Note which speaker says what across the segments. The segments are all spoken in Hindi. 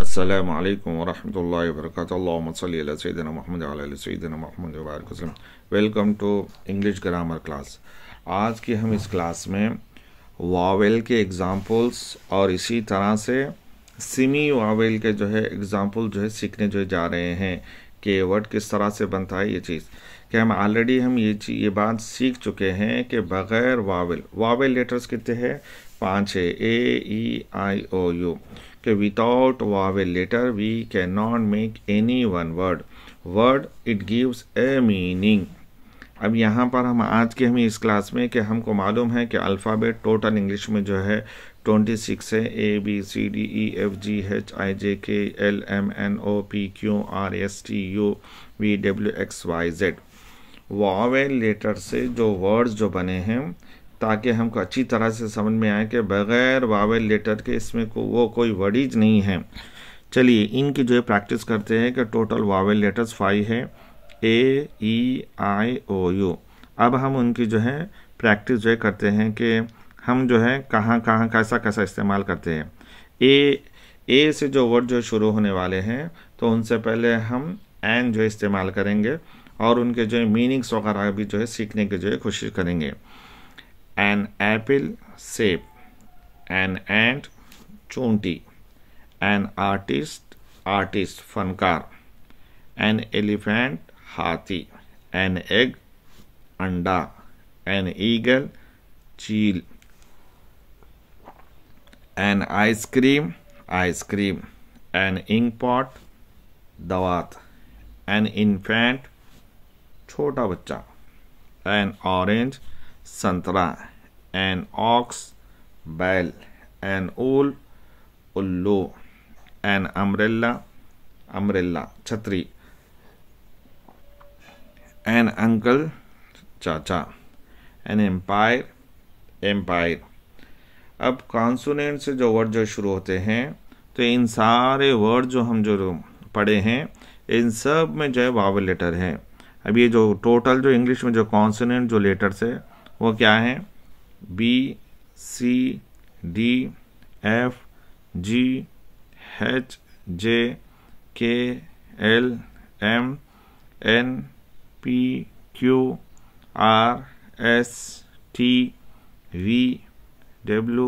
Speaker 1: السلام عليكم ورحمة الله وبركاته اللهم صل على سيدنا محمد وعلى آل سيدنا محمद वबारक वसलम welcome to English grammar class आज की हम इस क्लास में वावेल के एग्ज़ाम्पल्स और इसी तरह से सिमी वावेल के जो है एग्ज़ाम्पल जो है सीखने जो है जा रहे हैं कि वर्ड किस तरह से बनता है ये चीज़ कि हम ऑलरेडी हम ये ये बात सीख चुके हैं कि बग़ैर वावेल वावेल लेटर्स कितने हैं पाँच है A E I O U कि without vowel letter we can not make any one word word it gives a meaning अब यहाँ पर हम आज के हमें इस क्लास में कि हमको मालूम है कि अल्फ़ाबेट टोटल इंग्लिश में जो है ट्वेंटी सिक्स है A B C D E F G H I J K L M N O P Q R S T U V W X Y Z vowel letter से जो वर्ड्स जो बने हैं ताकि हमको अच्छी तरह से समझ में आए कि बग़ैर वावेल लेटर के इसमें को, वो कोई वर्डिज नहीं है चलिए इनकी जो है प्रैक्टिस करते हैं कि टोटल वावेल लेटर्स फाइव है A E I O you अब हम उनकी जो है प्रैक्टिस जो है करते हैं कि हम जो है कहाँ कहाँ कैसा कैसा इस्तेमाल करते हैं ए ए से जो वर्ड जो शुरू होने वाले हैं तो उनसे पहले हम एन जो इस्तेमाल करेंगे और उनके जो है मीनिंग्स वगैरह भी जो है सीखने की जो है कोशिश करेंगे an apple shape, an ant chunti, an artist artist funkar, an elephant hathi, an egg anda, an eagle chil, an ice cream ice cream, an pot, dawat, an infant chota bacha, an orange संतरा एन ऑक्स बैल एन ओल उल्लू एन अम्ब्रेला अम्ब्रेला छतरी एन अंकल चाचा एन एम्पायर एम्पायर अब कॉन्सोनेंट से जो वर्ड जो शुरू होते हैं तो इन सारे वर्ड जो हम जो पढ़े हैं इन सब में जो है वावल लेटर है अब ये जो टोटल जो इंग्लिश में जो कॉन्सोनेंट जो लेटर्स है वो क्या है B C D F G H J K L M N P Q R S T V W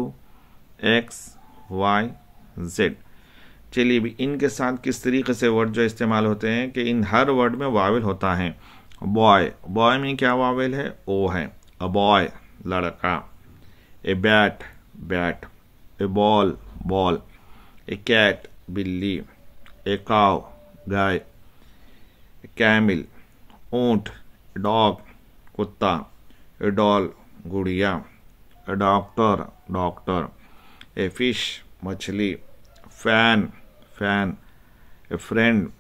Speaker 1: X Y Z चलिए भी इनके साथ किस तरीके से वर्ड जो इस्तेमाल होते हैं कि इन हर वर्ड में वावेल होता है बॉय बॉय में क्या वावेल है ओ है a boy ladka a bat bat a ball ball a cat billi a cow गाय कैमिल ऊंट डॉग कुत्ता ए डॉल गुड़िया a doctor doctor a fish मछली फैन फैन ए फ्रेंड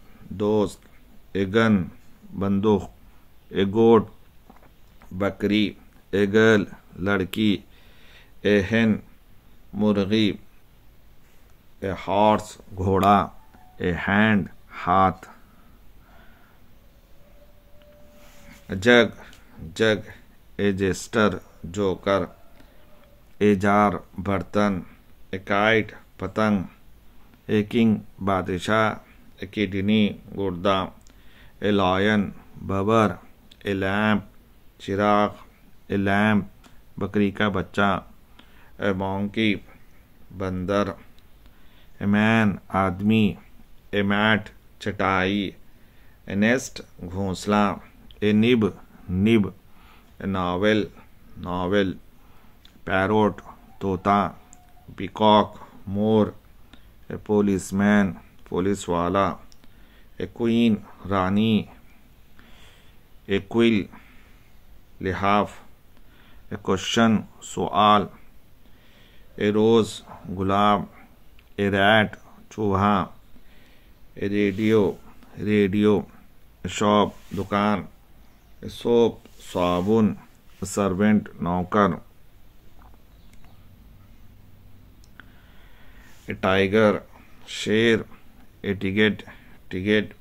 Speaker 1: दोस्त ए गन बंदूक ए गोट बकरी ए गर्ल लड़की ए हेन मुर्गी ए हॉर्स घोड़ा ए हैंड हाथ जग जग ए जेस्टर जोकर एजार बर्तन काइट पतंग ए किंग बादशाह किडनी गुर्दा a lion बबर एलैम्प Chirag A lamb बकरी का बच्चा ए मोंकी बंदर ए मैन आदमी ए मैट चटाई ए नेस्ट घोंसला a nib nib a novel novel parrot तोता पिकॉक मोर ए मैन पुलिस वाला ए क्वीन रानी ए क्विल लिहाफ ए क्वेश्चन सवाल ए रोज़ गुलाब ए रैट चूहा ए रेडियो रेडियो शॉप दुकान सोप साबुन सर्वेंट नौकर ए टाइगर शेर ए टिकेट टिकेट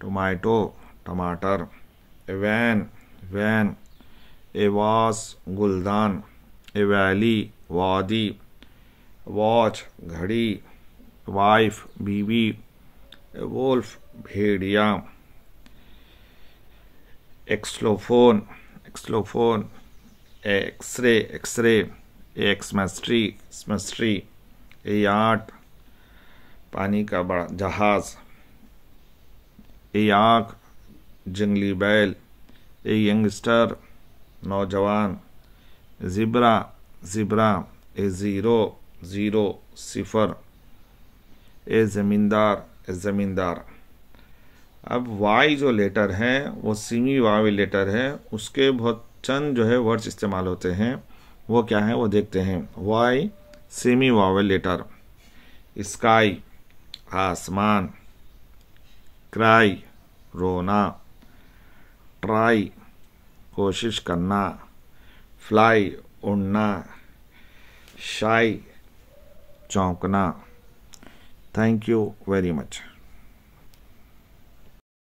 Speaker 1: टोमेटो टमाटर a van van a vase गुलदान ए वैली वादी वॉच घड़ी वाइफ बीवी ए वोल्फ भेड़िया xylophone xylophone X-ray X-ray Xmas tree Xmas tree a आठ पानी का बड़ा जहाज़ ए आँख जंगली बैल ए यंगस्टर नौजवान ज़िब्रा ज़िब्रा ए ज़ीरो ज़ीरो सिफर ए ज़मींदार ए ज़मींदार अब वाई जो लेटर है वो सीमी वावी लेटर है उसके बहुत चंद जो है वर्ड्स इस्तेमाल होते हैं वो क्या है वो देखते हैं Y semi vowel letter sky आसमान क्राई रोना ट्राई कोशिश करना फ्लाई उड़ना शाई चौंकना थैंक यू वेरी मच